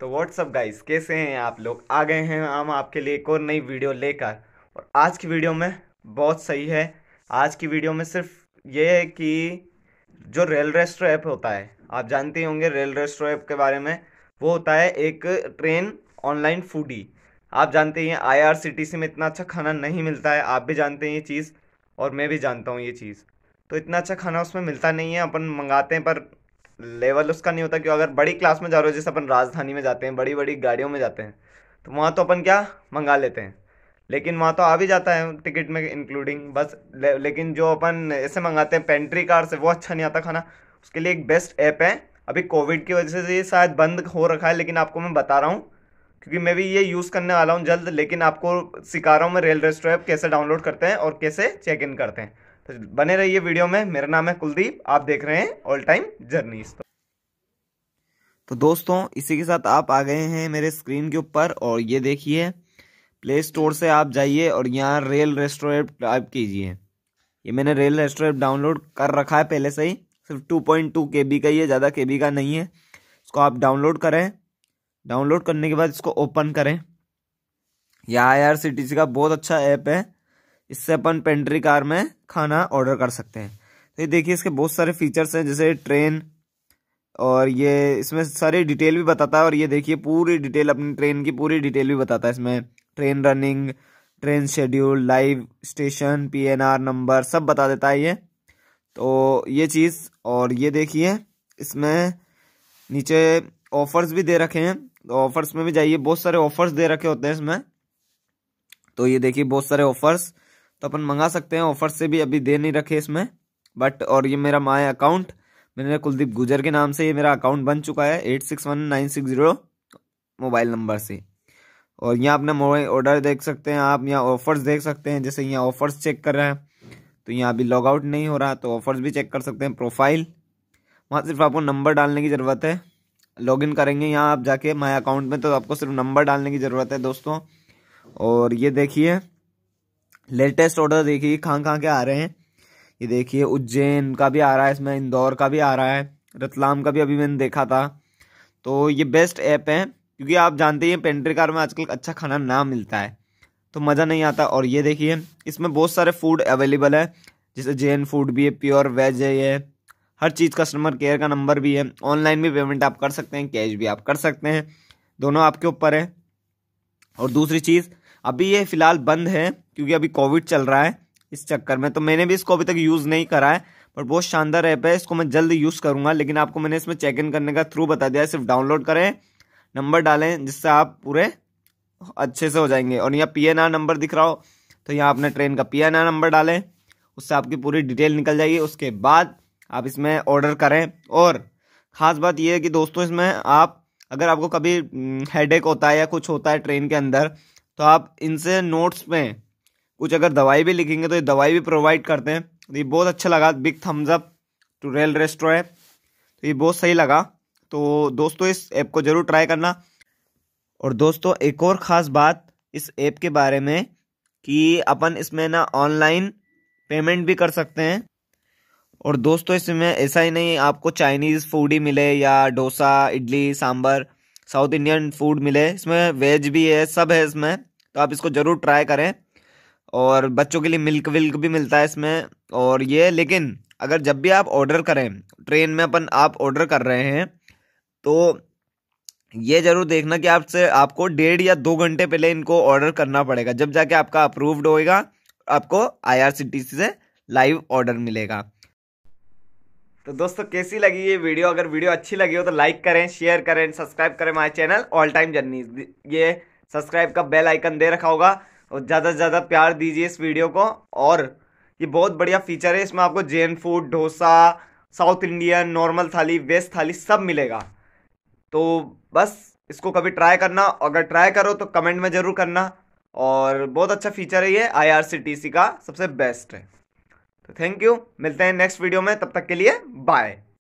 तो WhatsApp guys कैसे हैं आप लोग आ गए हैं हम आपके लिए एक और नई वीडियो लेकर और आज की वीडियो में बहुत सही है आज की वीडियो में सिर्फ ये है कि जो रेल रेस्ट्रो ऐप होता है आप जानते होंगे रेल रेस्ट्रो ऐप के बारे में वो होता है एक ट्रेन ऑनलाइन फूडी आप जानते हैं सी में इतना अच्छा खाना नहीं मिलता है आप भी जानते हैं ये चीज़ और मैं भी जानता हूँ ये चीज़ तो इतना अच्छा खाना उसमें मिलता नहीं है अपन मंगाते हैं पर लेवल उसका नहीं होता क्यों अगर बड़ी क्लास में जा रहे हो जैसे अपन राजधानी में जाते हैं बड़ी बड़ी गाड़ियों में जाते हैं तो वहाँ तो अपन क्या मंगा लेते हैं लेकिन वहाँ तो आ भी जाता है टिकट में इंक्लूडिंग बस ले, लेकिन जो अपन ऐसे मंगाते हैं पेंट्री कार से वो अच्छा नहीं आता खाना उसके लिए एक बेस्ट ऐप है अभी कोविड की वजह से ये शायद बंद हो रखा है लेकिन आपको मैं बता रहा हूँ क्योंकि मैं भी ये यूज़ करने वाला हूँ जल्द लेकिन आपको सिखा रहा हूँ मैं रेल रेस्टो ऐप कैसे डाउनलोड करते हैं और कैसे चेक इन करते हैं तो बने रहिए वीडियो में मेरा नाम है कुलदीप आप देख रहे हैं ऑल टाइम जर्नीज तो दोस्तों इसी के साथ आप आ गए हैं मेरे स्क्रीन के ऊपर और ये देखिए प्ले स्टोर से आप जाइए और यहाँ रेल रेस्टोरेंट टाइप कीजिए ये मैंने रेल रेस्टोरेंट डाउनलोड कर रखा है पहले से ही सिर्फ two point two K B का ही है ज़्यादा के बी का नहीं है इसको आप डाउनलोड करें डाउनलोड करने के बाद इसको ओपन करें यह I R C T C का बहुत अच्छा ऐप है इससे अपन पेंट्री कार में खाना ऑर्डर कर सकते हैं तो ये देखिए इसके बहुत सारे फीचर्स हैं जैसे ट्रेन और ये इसमें सारी डिटेल भी बताता है और ये देखिए पूरी डिटेल अपनी ट्रेन की पूरी डिटेल भी बताता है इसमें train running train schedule live station PNR number सब बता देता है ये तो ये चीज़ और ये देखिए इसमें नीचे ऑफर्स भी दे रखे हैं तो ऑफर्स में भी जाइए बहुत सारे ऑफर्स दे रखे होते हैं इसमें तो ये देखिए बहुत सारे ऑफर्स तो अपन मंगा सकते हैं ऑफर से भी अभी दे नहीं रखे इसमें बट और ये मेरा माय अकाउंट मैंने कुलदीप गुजर के नाम से ये मेरा अकाउंट बन चुका है eight six one nine six zero mobile number से और यहाँ अपना मोबाइल ऑर्डर देख सकते हैं आप यहाँ ऑफर्स देख सकते हैं जैसे यहाँ ऑफर्स चेक कर रहे हैं तो यहाँ अभी लॉग आउट नहीं हो रहा तो ऑफर्स भी चेक कर सकते हैं प्रोफाइल वहाँ सिर्फ आपको नंबर डालने की ज़रूरत है लॉगिन करेंगे यहाँ आप जाके माई अकाउंट में तो आपको सिर्फ नंबर डालने की ज़रूरत है दोस्तों और ये देखिए लेटेस्ट ऑर्डर देखिए कहाँ कहाँ के आ रहे हैं ये देखिए उज्जैन का भी आ रहा है इसमें इंदौर का भी आ रहा है रतलाम का भी अभी मैंने देखा था तो ये बेस्ट ऐप है क्योंकि आप जानते हैं पेंट्री कार में आजकल अच्छा खाना ना मिलता है तो मज़ा नहीं आता और ये देखिए इसमें बहुत सारे फूड अवेलेबल है जैसे जैन फूड भी है प्योर वेज है ये हर चीज़ कस्टमर केयर का नंबर भी है ऑनलाइन भी पेमेंट आप कर सकते हैं कैश भी आप कर सकते हैं दोनों आपके ऊपर है और दूसरी चीज़ अभी ये फ़िलहाल बंद है क्योंकि अभी कोविड चल रहा है इस चक्कर में तो मैंने भी इसको अभी तक यूज़ नहीं करा है पर बहुत शानदार ऐप है इसको मैं जल्द यूज़ करूँगा लेकिन आपको मैंने इसमें चेक इन करने का थ्रू बता दिया है सिर्फ डाउनलोड करें नंबर डालें जिससे आप पूरे अच्छे से हो जाएंगे और यहाँ पी नंबर दिख रहा हो तो यहाँ अपने ट्रेन का पी नंबर डालें उससे आपकी पूरी डिटेल निकल जाएगी उसके बाद आप इसमें ऑर्डर करें और ख़ास बात यह है कि दोस्तों इसमें आप अगर आपको कभी हेडेक हम्म, होता है या कुछ होता है ट्रेन के अंदर तो आप इनसे नोट्स में कुछ अगर दवाई भी लिखेंगे तो ये दवाई भी प्रोवाइड करते हैं तो ये बहुत अच्छा लगा big thumbs up to rail restaurant तो ये बहुत सही लगा तो दोस्तों इस ऐप को ज़रूर ट्राई करना और दोस्तों एक और ख़ास बात इस ऐप के बारे में कि अपन इसमें ना ऑनलाइन पेमेंट भी कर सकते हैं और दोस्तों इसमें ऐसा ही नहीं आपको चाइनीज़ फूड ही मिले या dosa idli sambar South Indian food मिले इसमें वेज भी है सब है इसमें तो आप इसको ज़रूर ट्राई करें और बच्चों के लिए मिल्क विल्क भी मिलता है इसमें और ये लेकिन अगर जब भी आप ऑर्डर करें ट्रेन में अपन आप ऑर्डर कर रहे हैं तो ये ज़रूर देखना कि आपसे आपको डेढ़ या दो घंटे पहले इनको ऑर्डर करना पड़ेगा जब जाके आपका अप्रूव्ड होएगा आपको आईआरसीटीसी से लाइव ऑर्डर मिलेगा तो दोस्तों कैसी लगी ये वीडियो अगर वीडियो अच्छी लगी हो तो लाइक करें शेयर करें सब्सक्राइब करें my channel All Time Journey ये सब्सक्राइब का बेल आइकन दे रखा होगा और ज़्यादा से ज़्यादा प्यार दीजिए इस वीडियो को और ये बहुत बढ़िया फीचर है इसमें आपको Jain food dosa South Indian normal thali west thali सब मिलेगा तो बस इसको कभी ट्राई करना अगर ट्राई करो तो कमेंट में ज़रूर करना और बहुत अच्छा फीचर है ये आई का सबसे बेस्ट है तो थैंक यू मिलते हैं नेक्स्ट वीडियो में तब तक के लिए बाय